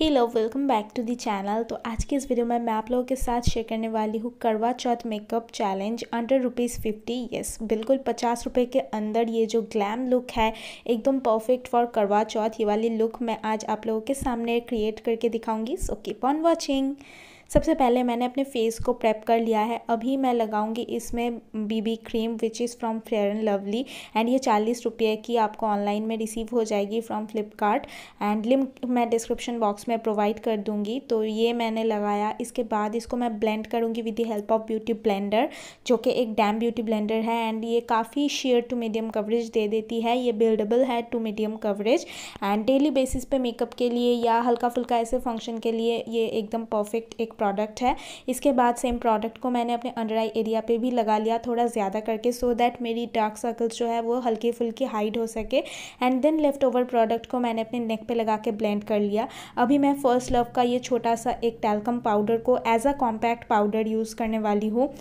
he love welcome back to the channel तो आज के इस वीडियो में मैं आप लोगों के साथ शेयर करने वाली हूँ Karva Chauth makeup challenge under rupees fifty yes बिल्कुल पचास रुपये के अंदर ये जो ग्लैम लुक है एकदम परफेक्ट फॉर करवा चौथ ये वाली लुक मैं आज आप लोगों के सामने क्रिएट करके दिखाऊंगी सो कीप ऑन वॉचिंग सबसे पहले मैंने अपने फेस को प्रेप कर लिया है अभी मैं लगाऊंगी इसमें BB cream which is from Fair and Lovely and ये चालीस रुपये की आपको ऑनलाइन में रिसीव हो जाएगी फ्रॉम फ्लिपकार्ट एंड लिंक मैं डिस्क्रिप्शन बॉक्स में प्रोवाइड कर दूँगी तो ये मैंने लगाया इसके बाद इसको मैं ब्लेंड करूँगी with the help of beauty blender जो कि एक डैम ब्यूटी ब्लेंडर है एंड ये काफ़ी शेयर टू मीडियम कवरेज दे देती है ये बिल्डेबल है to medium coverage and daily basis पे मेकअप के लिए या हल्का फुल्का ऐसे फंक्शन के लिए ये एकदम परफेक्ट एक प्रोडक्ट है इसके बाद सेम प्रोडक्ट को मैंने अपने अंडर आई एरिया पे भी लगा लिया थोड़ा ज़्यादा करके सो so दैट मेरी डार्क सर्कल्स जो है वो हल्की फुल्की हाइड हो सके and then leftover product को मैंने अपने नेक पे लगा के ब्लेंड कर लिया अभी मैं फर्स्ट लव का ये छोटा सा एक टैलकम पाउडर को as a compact powder use करने वाली हूँ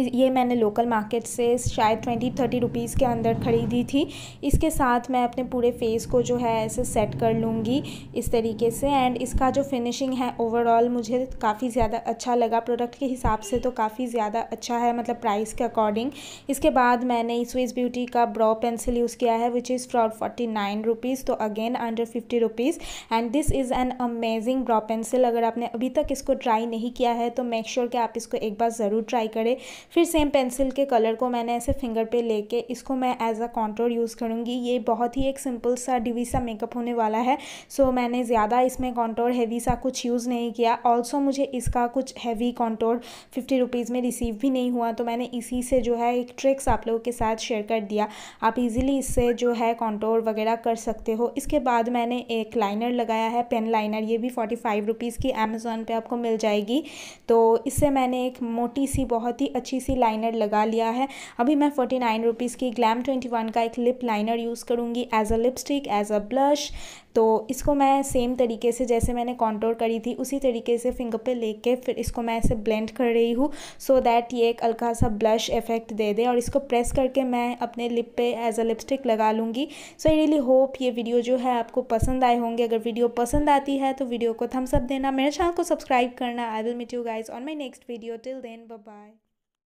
ये मैंने लोकल मार्केट से शायद ट्वेंटी थर्टी रुपीज़ के अंदर ख़रीदी थी इसके साथ मैं अपने पूरे फेस को जो है ऐसे सेट कर लूँगी इस तरीके से एंड इसका जो फिनिशिंग है ओवरऑल मुझे काफ़ी ज़्यादा अच्छा लगा प्रोडक्ट के हिसाब से तो काफ़ी ज़्यादा अच्छा है मतलब प्राइस के अकॉर्डिंग इसके बाद मैंने स्विस ब्यूटी का ब्रॉ पेंसिल यूज़ किया है which is fraud forty nine rupees तो again under fifty rupees and this is an amazing brow pencil अगर आपने अभी तक इसको ट्राई नहीं किया है तो मेक श्योर sure कि आप इसको एक बार ज़रूर ट्राई करें फिर सेम पेंसिल के कलर को मैंने ऐसे फिंगर पे लेके इसको मैं एज अ कॉन्ट्रोर यूज़ करूँगी ये बहुत ही एक सिंपल सा डिवी सा मेकअप होने वाला है सो so, मैंने ज़्यादा इसमें कॉन्ट्रोल हैवी सा कुछ यूज़ नहीं किया ऑल्सो मुझे इसका कुछ हैवी कॉन्ट्रोल फिफ्टी रुपीज़ में रिसीव भी नहीं हुआ तो मैंने इसी से जो है एक ट्रिक्स आप लोगों के साथ शेयर कर दिया आप इजीली इससे जो है कॉन्टोर वगैरह कर सकते हो इसके बाद मैंने एक लाइनर लगाया है पेन लाइनर ये भी फोर्टी फाइव रुपीज़ की अमेज़ोन पे आपको मिल जाएगी तो इससे मैंने एक मोटी सी बहुत ही अच्छी सी लाइनर लगा लिया है अभी मैं फोर्टी नाइन रुपीज़ की ग्लैम ट्वेंटी वन का एक लिप लाइनर यूज़ करूँगी as a lipstick as a blush तो इसको मैं सेम तरीके से जैसे मैंने कॉन्टोर करी थी उसी तरीके से फिंगर पे लेके फिर इसको मैं ऐसे ब्लेंड कर रही हूँ सो दैट ये एक हल्का सा ब्लश इफेक्ट दे दे और इसको प्रेस करके मैं अपने लिप पे एज अ लिपस्टिक लगा लूँगी सो आई रियली होप ये वीडियो जो है आपको पसंद आए होंगे अगर वीडियो पसंद आती है तो वीडियो को थम्सअप देना मेरे चैनल को सब्सक्राइब करना I will meet you guys on my next video till then bye